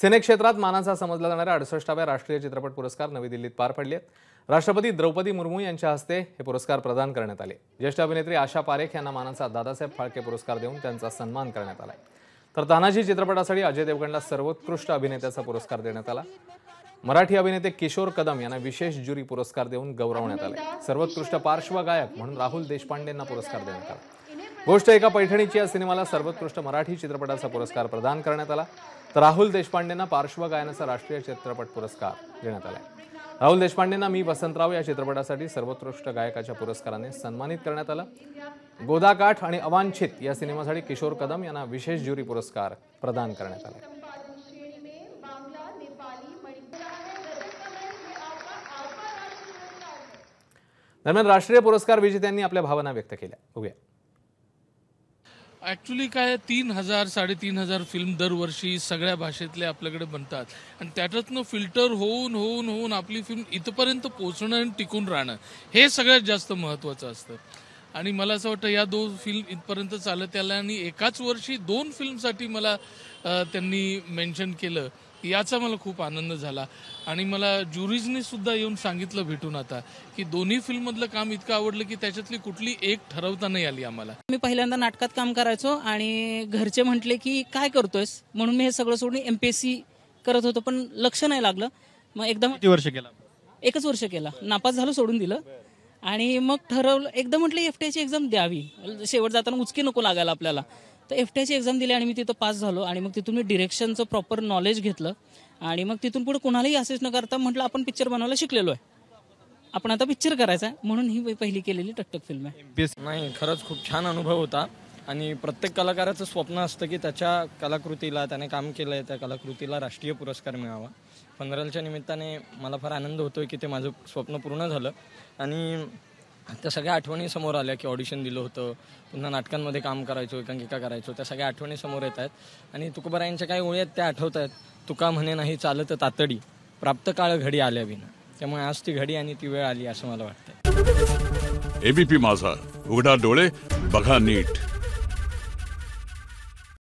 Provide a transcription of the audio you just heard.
सिने क्षेत्रात मानाचा समजला जाणाऱ्या अडसष्टाव्या राष्ट्रीय चित्रपट पुरस्कार नवी दिल्लीत पार पडले राष्ट्रपती द्रौपदी मुर्मू यांच्या हस्ते हे पुरस्कार प्रदान करण्यात आले ज्येष्ठ अभिनेत्री आशा पारेख यांना मानाचा दादासाहेब फाळके पुरस्कार देऊन त्यांचा सन्मान करण्यात आला तर तानाजी चित्रपटासाठी अजय देवगणला सर्वोत्कृष्ट अभिनेत्याचा पुरस्कार देण्यात आला मराठी अभिनेते किशोर कदम यांना विशेष ज्युरी पुरस्कार देऊन गौरवण्यात आले सर्वोत्कृष्ट पार्श्वगायक म्हणून राहुल देशपांडेंना पुरस्कार देण्यात आला गोष्ट एका पैठणीची या सिनेमाला सर्वोत्कृष्ट मराठी चित्रपटाचा पुरस्कार प्रदान करण्यात आला तर राहुल देशपांडेंना पार्श्वगायनाचा राष्ट्रीय चित्रपट पुरस्कार देण्यात आला राहुल देशपांडेंना मी वसंतराव या चित्रपटासाठी सर्वोत्कृष्ट गायकाच्या पुरस्काराने सन्मानित करण्यात आलं गोदाकाठ आणि अवांछित या सिनेमासाठी किशोर कदम यांना विशेष ज्युरी पुरस्कार प्रदान करण्यात आला दरम्यान राष्ट्रीय पुरस्कार विजेत्यांनी आपल्या भावना व्यक्त केल्या बघूया ॲक्च्युली काय तीन हजार साडेतीन हजार फिल्म दरवर्षी सगळ्या भाषेतले आपल्याकडे बनतात आणि त्याच्यातनं फिल्टर होऊन होऊन होऊन आपली फिल्म इथपर्यंत पोहोचणं आणि टिकून राहणं हे सगळ्यात जास्त महत्त्वाचं असतं आणि मला असं वाटतं या दोन फिल्म इथपर्यंत चालत आल्या आणि एकाच वर्षी दोन फिल्मसाठी मला त्यांनी मेन्शन केलं याचा मला खूप आनंद झाला आणि मला ज्युरीजने सुद्धा येऊन सांगितलं भेटून आता की दोन्ही फिल्ममधलं काम इतकं आवडलं की त्याच्यातली कुठली एक ठरवता नाही आली आम्हाला मी पहिल्यांदा नाटकात काम करायचो आणि घरचे म्हटले की काय करतोयस म्हणून मी हे सगळं सोडून एमपीएससी करत होतो पण लक्ष नाही लागलं मग एकदम वर्ष केला एकच वर्ष केला नापास झालं सोडून दिलं आणि मग ठरवलं एकदम म्हटलं एफ टीची एक्झाम द्यावी शेवट जाताना उचकी नको लागायला आपल्याला तर एफ टीची एक्झाम दिली आणि मी तिथं पास झालो आणि मग तिथून मी डिरेक्शनचं प्रॉपर नॉलेज घेतलं आणि मग तिथून पुढे कोणालाही असेस न करता म्हटलं आपण पिक्चर बनवायला शिकलेलो आहे आपण आता पिक्चर करायचा म्हणून ही पहिली केलेली टकटक फिल्म आहे नाही खरंच खूप छान अनुभव होता आणि प्रत्येक कलाकाराचं स्वप्न असतं की त्याच्या कलाकृतीला त्याने काम केलं आहे त्या कलाकृतीला राष्ट्रीय पुरस्कार मिळावा पंधरालच्या निमित्ताने मला फार आनंद होतो की ते माझं स्वप्न पूर्ण झालं आणि त्या सगळ्या आठवणी समोर आल्या की ऑडिशन दिलं होतं पुन्हा नाटकांमध्ये काम करायचो एकांकिका करायचो त्या सगळ्या आठवणी समोर येत आहेत आणि तुकोबारायांच्या काही ओळी आहेत त्या आठवत आहेत तुका म्हणे नाही चालत तातडी प्राप्त काळ घडी आल्या विना त्यामुळे आज ती घडी आणि ती वेळ आली असं मला वाटतं एबीपी माझा उघडा डोळे बघा नीट